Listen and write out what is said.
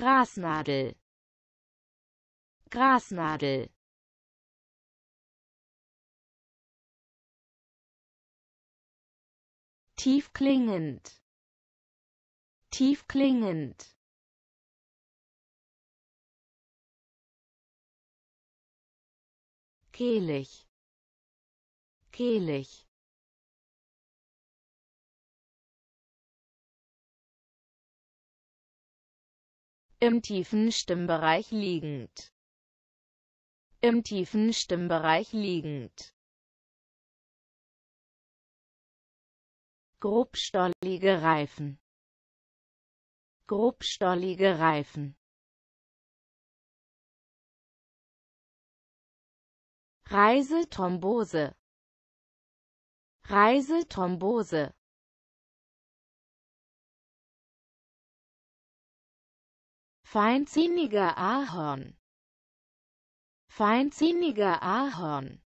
Grasnadel Grasnadel tiefklingend tiefklingend kehlig kehlig im tiefen Stimmbereich liegend, im tiefen Stimmbereich liegend. grobstollige Reifen, grobstollige Reifen. Reisethrombose Reisethrombose Feinsinniger Ahorn. Feinsinniger Ahorn.